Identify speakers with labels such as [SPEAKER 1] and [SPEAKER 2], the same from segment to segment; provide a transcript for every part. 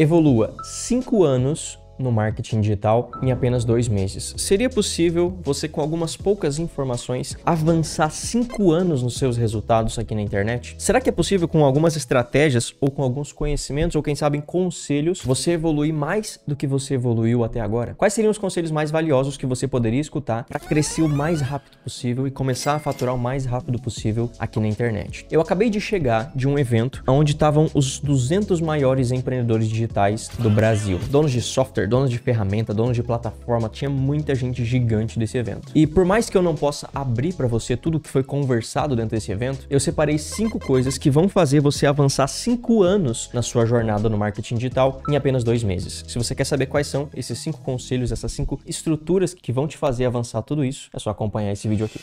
[SPEAKER 1] evolua 5 anos no marketing digital em apenas dois meses. Seria possível você, com algumas poucas informações, avançar cinco anos nos seus resultados aqui na internet? Será que é possível, com algumas estratégias ou com alguns conhecimentos, ou quem sabe conselhos, você evoluir mais do que você evoluiu até agora? Quais seriam os conselhos mais valiosos que você poderia escutar para crescer o mais rápido possível e começar a faturar o mais rápido possível aqui na internet? Eu acabei de chegar de um evento onde estavam os 200 maiores empreendedores digitais do Brasil, donos de software donos de ferramenta, donos de plataforma, tinha muita gente gigante desse evento. E por mais que eu não possa abrir para você tudo o que foi conversado dentro desse evento, eu separei cinco coisas que vão fazer você avançar cinco anos na sua jornada no marketing digital em apenas dois meses. Se você quer saber quais são esses cinco conselhos, essas cinco estruturas que vão te fazer avançar tudo isso, é só acompanhar esse vídeo aqui.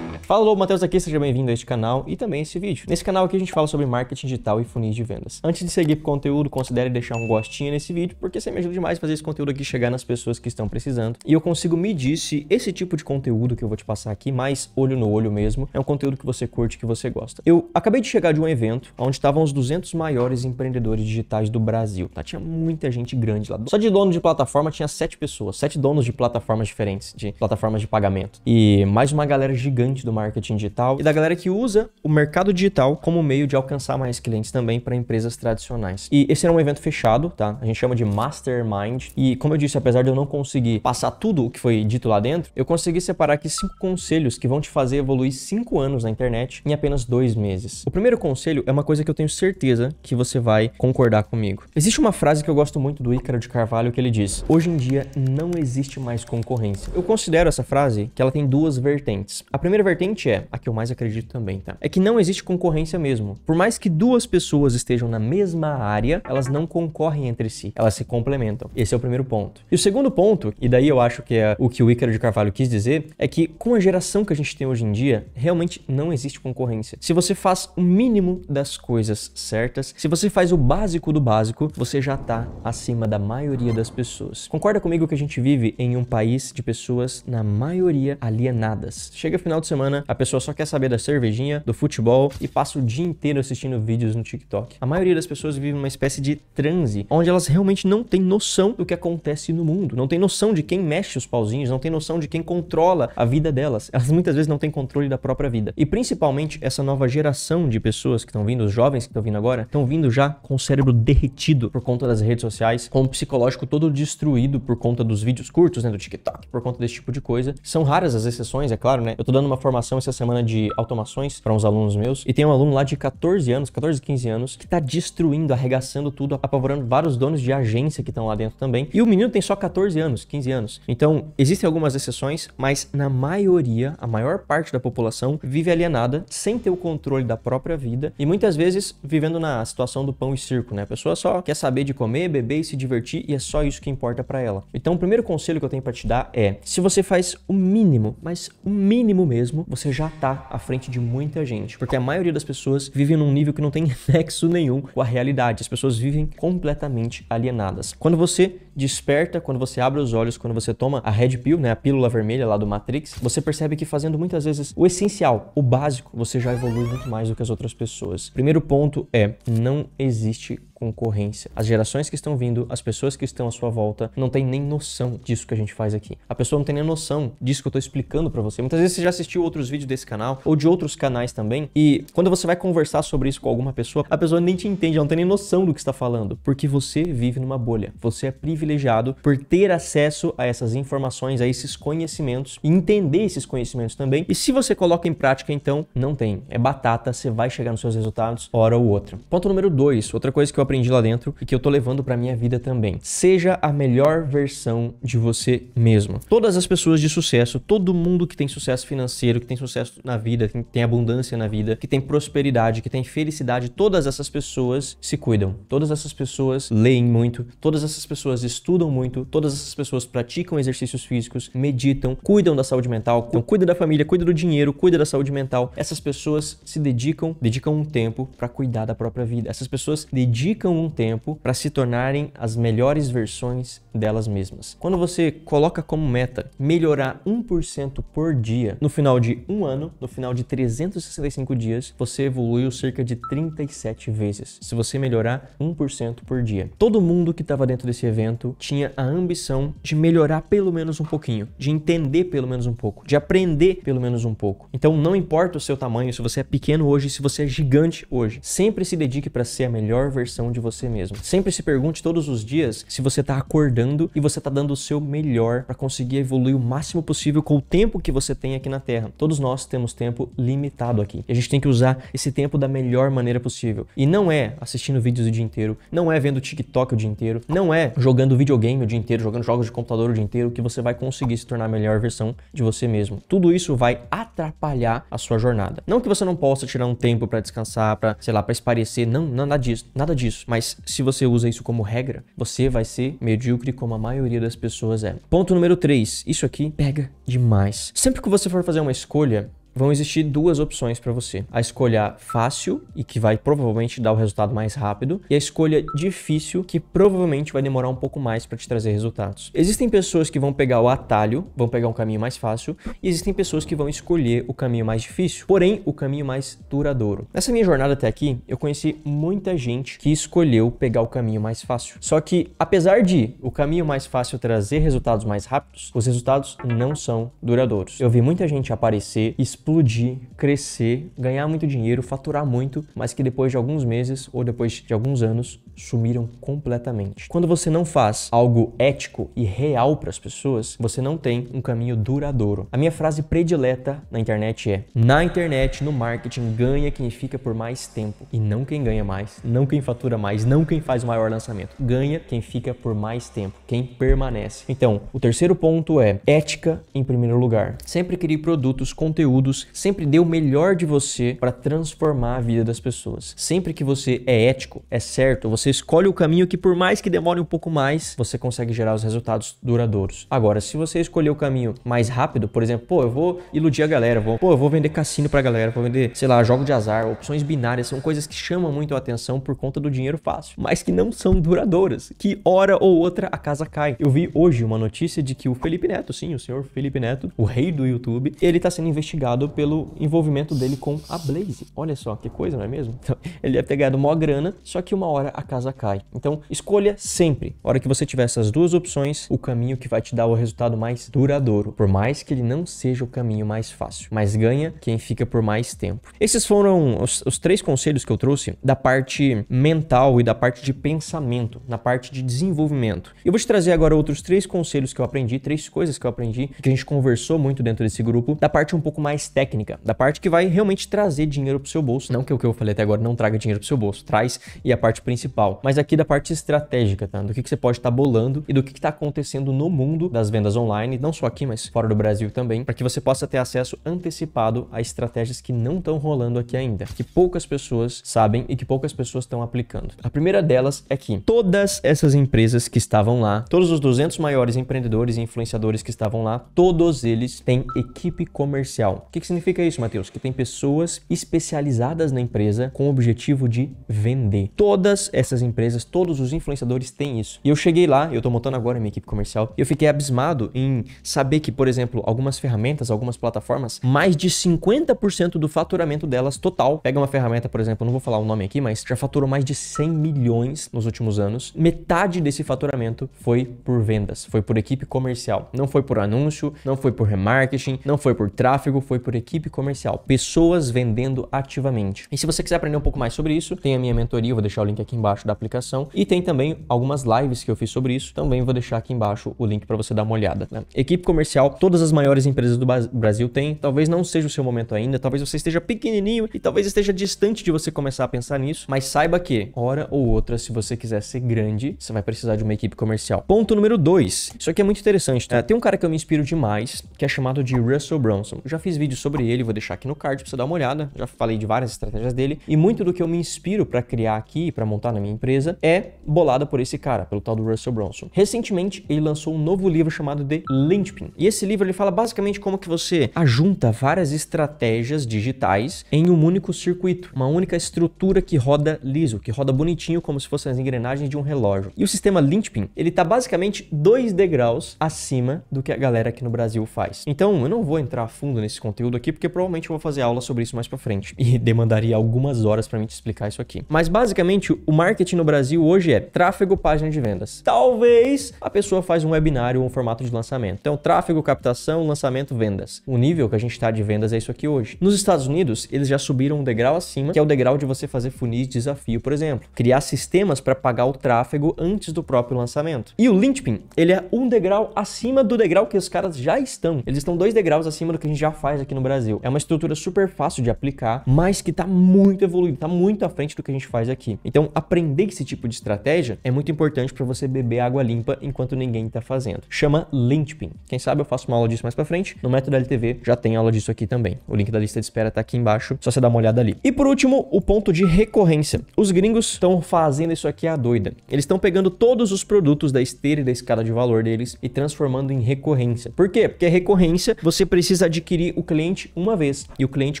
[SPEAKER 1] Fala, Lobo Matheus aqui, seja bem-vindo a este canal e também a esse vídeo. Nesse canal aqui a gente fala sobre marketing digital e funis de vendas. Antes de seguir pro conteúdo, considere deixar um gostinho nesse vídeo, porque você me ajuda demais a fazer esse conteúdo aqui chegar nas pessoas que estão precisando. E eu consigo medir se esse tipo de conteúdo que eu vou te passar aqui, mais olho no olho mesmo, é um conteúdo que você curte, que você gosta. Eu acabei de chegar de um evento onde estavam os 200 maiores empreendedores digitais do Brasil. Tá? Tinha muita gente grande lá. Só de dono de plataforma tinha sete pessoas, sete donos de plataformas diferentes, de plataformas de pagamento. E mais uma galera gigante do marketing digital e da galera que usa o mercado digital como meio de alcançar mais clientes também para empresas tradicionais. E esse era um evento fechado, tá? A gente chama de Mastermind. E como eu disse, apesar de eu não conseguir passar tudo o que foi dito lá dentro, eu consegui separar aqui cinco conselhos que vão te fazer evoluir cinco anos na internet em apenas dois meses. O primeiro conselho é uma coisa que eu tenho certeza que você vai concordar comigo. Existe uma frase que eu gosto muito do Ícaro de Carvalho que ele diz: Hoje em dia não existe mais concorrência. Eu considero essa frase que ela tem duas vertentes. A primeira vertente diferente é, a que eu mais acredito também, tá? É que não existe concorrência mesmo. Por mais que duas pessoas estejam na mesma área, elas não concorrem entre si, elas se complementam. Esse é o primeiro ponto. E o segundo ponto, e daí eu acho que é o que o Ícaro de Carvalho quis dizer, é que com a geração que a gente tem hoje em dia, realmente não existe concorrência. Se você faz o mínimo das coisas certas, se você faz o básico do básico, você já tá acima da maioria das pessoas. Concorda comigo que a gente vive em um país de pessoas, na maioria, alienadas. Chega final de semana, né? a pessoa só quer saber da cervejinha, do futebol e passa o dia inteiro assistindo vídeos no TikTok. A maioria das pessoas vive uma espécie de transe, onde elas realmente não têm noção do que acontece no mundo, não tem noção de quem mexe os pauzinhos, não tem noção de quem controla a vida delas. Elas muitas vezes não têm controle da própria vida. E principalmente essa nova geração de pessoas que estão vindo, os jovens que estão vindo agora, estão vindo já com o cérebro derretido por conta das redes sociais, com o psicológico todo destruído por conta dos vídeos curtos, né, do TikTok, por conta desse tipo de coisa. São raras as exceções, é claro, né? Eu tô dando uma formação essa semana de automações para uns alunos meus. E tem um aluno lá de 14 anos, 14, 15 anos, que tá destruindo, arregaçando tudo, apavorando vários donos de agência que estão lá dentro também. E o menino tem só 14 anos, 15 anos. Então, existem algumas exceções, mas na maioria, a maior parte da população vive alienada, sem ter o controle da própria vida e muitas vezes vivendo na situação do pão e circo, né? A pessoa só quer saber de comer, beber e se divertir e é só isso que importa para ela. Então, o primeiro conselho que eu tenho para te dar é: se você faz o mínimo, mas o mínimo mesmo, você já está à frente de muita gente, porque a maioria das pessoas vive num nível que não tem nexo nenhum com a realidade. As pessoas vivem completamente alienadas. Quando você desperta, quando você abre os olhos, quando você toma a red pill, né, a pílula vermelha lá do Matrix, você percebe que fazendo muitas vezes o essencial, o básico, você já evolui muito mais do que as outras pessoas. Primeiro ponto é não existe concorrência. As gerações que estão vindo, as pessoas que estão à sua volta, não tem nem noção disso que a gente faz aqui. A pessoa não tem nem noção disso que eu estou explicando para você. Muitas vezes você já assistiu outros vídeos desse canal ou de outros canais também, e quando você vai conversar sobre isso com alguma pessoa, a pessoa nem te entende, ela não tem nem noção do que está falando, porque você vive numa bolha. Você é privilegiado por ter acesso a essas informações, a esses conhecimentos e entender esses conhecimentos também. E se você coloca em prática, então não tem. É batata, você vai chegar nos seus resultados hora ou outra. Ponto número dois, outra coisa que eu aprendi lá dentro e que eu tô levando para minha vida também. Seja a melhor versão de você mesmo. Todas as pessoas de sucesso, todo mundo que tem sucesso financeiro, que tem sucesso na vida, que tem abundância na vida, que tem prosperidade, que tem felicidade, todas essas pessoas se cuidam. Todas essas pessoas leem muito, todas essas pessoas estudam muito, todas essas pessoas praticam exercícios físicos, meditam, cuidam da saúde mental, então cuida da família, cuida do dinheiro, cuida da saúde mental. Essas pessoas se dedicam, dedicam um tempo para cuidar da própria vida. Essas pessoas dedicam dedicam um tempo para se tornarem as melhores versões delas mesmas. Quando você coloca como meta melhorar 1% por dia, no final de um ano, no final de 365 dias, você evoluiu cerca de 37 vezes. Se você melhorar 1% por dia. Todo mundo que estava dentro desse evento tinha a ambição de melhorar pelo menos um pouquinho, de entender pelo menos um pouco, de aprender pelo menos um pouco. Então não importa o seu tamanho, se você é pequeno hoje, se você é gigante hoje, sempre se dedique para ser a melhor versão versão de você mesmo. Sempre se pergunte todos os dias se você está acordando e você está dando o seu melhor para conseguir evoluir o máximo possível com o tempo que você tem aqui na Terra. Todos nós temos tempo limitado aqui. E a gente tem que usar esse tempo da melhor maneira possível. E não é assistindo vídeos o dia inteiro, não é vendo TikTok o dia inteiro, não é jogando videogame o dia inteiro, jogando jogos de computador o dia inteiro que você vai conseguir se tornar a melhor versão de você mesmo. Tudo isso vai atrapalhar a sua jornada. Não que você não possa tirar um tempo para descansar, para, sei lá, para esparecer, não, não, nada disso, nada disso isso, mas se você usa isso como regra, você vai ser medíocre como a maioria das pessoas é. Ponto número 3, isso aqui pega demais. Sempre que você for fazer uma escolha, vão existir duas opções para você. A escolha fácil e que vai provavelmente dar o resultado mais rápido e a escolha difícil que provavelmente vai demorar um pouco mais para te trazer resultados. Existem pessoas que vão pegar o atalho, vão pegar um caminho mais fácil e existem pessoas que vão escolher o caminho mais difícil, porém o caminho mais duradouro. Nessa minha jornada até aqui, eu conheci muita gente que escolheu pegar o caminho mais fácil. Só que apesar de o caminho mais fácil trazer resultados mais rápidos, os resultados não são duradouros. Eu vi muita gente aparecer, expor explodir, crescer, ganhar muito dinheiro, faturar muito, mas que depois de alguns meses ou depois de alguns anos sumiram completamente. Quando você não faz algo ético e real para as pessoas, você não tem um caminho duradouro. A minha frase predileta na internet é: na internet, no marketing, ganha quem fica por mais tempo e não quem ganha mais, não quem fatura mais, não quem faz o maior lançamento. Ganha quem fica por mais tempo, quem permanece. Então, o terceiro ponto é ética em primeiro lugar. Sempre crie produtos, conteúdos, sempre dê o melhor de você para transformar a vida das pessoas. Sempre que você é ético, é certo, você você escolhe o caminho que, por mais que demore um pouco mais, você consegue gerar os resultados duradouros. Agora, se você escolher o caminho mais rápido, por exemplo, pô, eu vou iludir a galera, vou, pô, eu vou vender cassino pra galera, vou vender, sei lá, jogo de azar, opções binárias, são coisas que chamam muito a atenção por conta do dinheiro fácil, mas que não são duradouras, que hora ou outra a casa cai. Eu vi hoje uma notícia de que o Felipe Neto, sim, o senhor Felipe Neto, o rei do YouTube, ele tá sendo investigado pelo envolvimento dele com a Blaze. Olha só que coisa, não é mesmo? Então, ele deve ter ganhado mó grana, só que uma hora a casa casa cai. Então, escolha sempre, na hora que você tiver essas duas opções, o caminho que vai te dar o resultado mais duradouro, por mais que ele não seja o caminho mais fácil, mas ganha quem fica por mais tempo. Esses foram os, os três conselhos que eu trouxe da parte mental e da parte de pensamento, na parte de desenvolvimento. Eu vou te trazer agora outros três conselhos que eu aprendi, três coisas que eu aprendi, que a gente conversou muito dentro desse grupo, da parte um pouco mais técnica, da parte que vai realmente trazer dinheiro pro seu bolso. Não que o que eu falei até agora não traga dinheiro pro seu bolso, traz e a parte principal mas aqui da parte estratégica, tá? Do que, que você pode estar tá bolando e do que está acontecendo no mundo das vendas online, não só aqui, mas fora do Brasil também, para que você possa ter acesso antecipado a estratégias que não estão rolando aqui ainda, que poucas pessoas sabem e que poucas pessoas estão aplicando. A primeira delas é que todas essas empresas que estavam lá, todos os 200 maiores empreendedores e influenciadores que estavam lá, todos eles têm equipe comercial. O que, que significa isso, Matheus? Que tem pessoas especializadas na empresa com o objetivo de vender. Todas essas essas empresas, todos os influenciadores têm isso. E eu cheguei lá, eu tô montando agora minha equipe comercial, eu fiquei abismado em saber que, por exemplo, algumas ferramentas, algumas plataformas, mais de 50% do faturamento delas total. Pega uma ferramenta, por exemplo, não vou falar o nome aqui, mas já faturou mais de 100 milhões nos últimos anos. Metade desse faturamento foi por vendas, foi por equipe comercial. Não foi por anúncio, não foi por remarketing, não foi por tráfego, foi por equipe comercial. Pessoas vendendo ativamente. E se você quiser aprender um pouco mais sobre isso, tem a minha mentoria, vou deixar o link aqui embaixo embaixo da aplicação. E tem também algumas lives que eu fiz sobre isso. Também vou deixar aqui embaixo o link para você dar uma olhada. Né? Equipe comercial, todas as maiores empresas do Brasil têm. Talvez não seja o seu momento ainda, talvez você esteja pequenininho e talvez esteja distante de você começar a pensar nisso. Mas saiba que, hora ou outra, se você quiser ser grande, você vai precisar de uma equipe comercial. Ponto número 2. Isso aqui é muito interessante. Tá? Tem um cara que eu me inspiro demais, que é chamado de Russell Bronson. já fiz vídeo sobre ele, vou deixar aqui no card para você dar uma olhada. Já falei de várias estratégias dele. E muito do que eu me inspiro para criar aqui, para montar na minha minha empresa, é bolada por esse cara, pelo tal do Russell Bronson. Recentemente, ele lançou um novo livro chamado The Linchpin. E esse livro ele fala basicamente como que você ajunta várias estratégias digitais em um único circuito, uma única estrutura que roda liso, que roda bonitinho como se fossem as engrenagens de um relógio. E o sistema Linchpin, ele tá basicamente dois degraus acima do que a galera aqui no Brasil faz. Então, eu não vou entrar a fundo nesse conteúdo aqui, porque provavelmente eu vou fazer aula sobre isso mais para frente e demandaria algumas horas para mim te explicar isso aqui. Mas basicamente, o marketing marketing no Brasil hoje é tráfego, página de vendas. Talvez a pessoa faz um webinário ou um formato de lançamento. Então, tráfego, captação, lançamento, vendas. O nível que a gente está de vendas é isso aqui hoje. Nos Estados Unidos, eles já subiram um degrau acima, que é o degrau de você fazer funis de desafio, por exemplo. Criar sistemas para pagar o tráfego antes do próprio lançamento. E o Linkpin, ele é um degrau acima do degrau que os caras já estão. Eles estão dois degraus acima do que a gente já faz aqui no Brasil. É uma estrutura super fácil de aplicar, mas que está muito evoluída, está muito à frente do que a gente faz aqui. Então, aprenda entender que esse tipo de estratégia é muito importante para você beber água limpa enquanto ninguém está fazendo. Chama Lintpin. Quem sabe eu faço uma aula disso mais para frente. No Método LTV já tem aula disso aqui também. O link da lista de espera está aqui embaixo, só você dar uma olhada ali. E por último, o ponto de recorrência. Os gringos estão fazendo isso aqui à doida. Eles estão pegando todos os produtos da esteira e da escada de valor deles e transformando em recorrência. Por quê? Porque a é recorrência você precisa adquirir o cliente uma vez e o cliente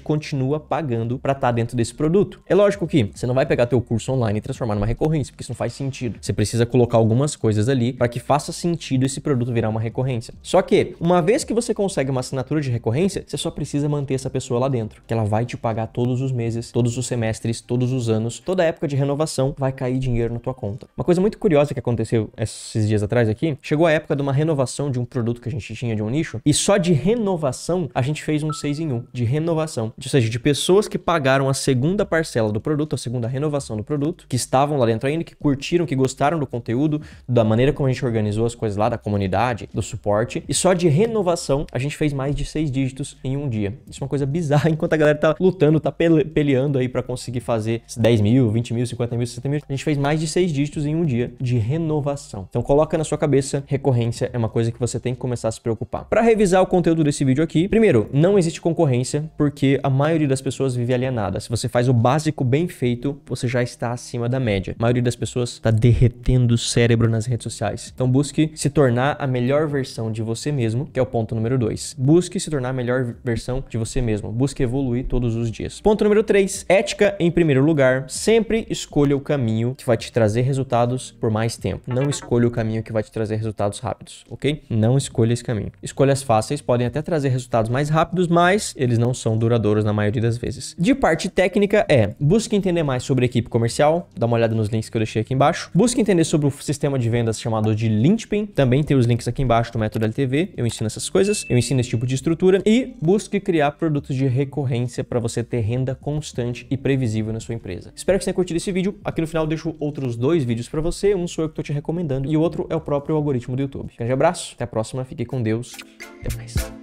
[SPEAKER 1] continua pagando para estar tá dentro desse produto. É lógico que você não vai pegar teu curso online e transformar numa recorrência, porque isso não faz sentido. Você precisa colocar algumas coisas ali para que faça sentido esse produto virar uma recorrência. Só que, uma vez que você consegue uma assinatura de recorrência, você só precisa manter essa pessoa lá dentro, que ela vai te pagar todos os meses, todos os semestres, todos os anos, toda época de renovação vai cair dinheiro na tua conta. Uma coisa muito curiosa que aconteceu esses dias atrás aqui, chegou a época de uma renovação de um produto que a gente tinha de um nicho, e só de renovação a gente fez um 6 em 1, de renovação. Ou seja, de pessoas que pagaram a segunda parcela do produto, a segunda renovação do produto, que estava estavam lá dentro ainda, que curtiram, que gostaram do conteúdo, da maneira como a gente organizou as coisas lá, da comunidade, do suporte. E só de renovação a gente fez mais de seis dígitos em um dia. Isso é uma coisa bizarra, enquanto a galera tá lutando, tá pele peleando aí para conseguir fazer 10 mil, 20 mil, 50 mil, 60 mil. A gente fez mais de seis dígitos em um dia de renovação. Então coloca na sua cabeça, recorrência é uma coisa que você tem que começar a se preocupar. Para revisar o conteúdo desse vídeo aqui, primeiro, não existe concorrência, porque a maioria das pessoas vive alienada. Se você faz o básico bem feito, você já está acima da média média. A maioria das pessoas está derretendo o cérebro nas redes sociais. Então busque se tornar a melhor versão de você mesmo, que é o ponto número 2. Busque se tornar a melhor versão de você mesmo. Busque evoluir todos os dias. Ponto número 3. Ética em primeiro lugar. Sempre escolha o caminho que vai te trazer resultados por mais tempo. Não escolha o caminho que vai te trazer resultados rápidos, ok? Não escolha esse caminho. Escolhas fáceis podem até trazer resultados mais rápidos, mas eles não são duradouros na maioria das vezes. De parte técnica é, busque entender mais sobre a equipe comercial, dá uma olhada nos links que eu deixei aqui embaixo. Busque entender sobre o sistema de vendas chamado de Linchpin. Também tem os links aqui embaixo do método LTV. Eu ensino essas coisas, eu ensino esse tipo de estrutura e busque criar produtos de recorrência para você ter renda constante e previsível na sua empresa. Espero que você tenha curtido esse vídeo. Aqui no final eu deixo outros dois vídeos para você. Um sou eu que estou te recomendando e o outro é o próprio algoritmo do YouTube. Grande abraço, até a próxima, fique com Deus. Até mais.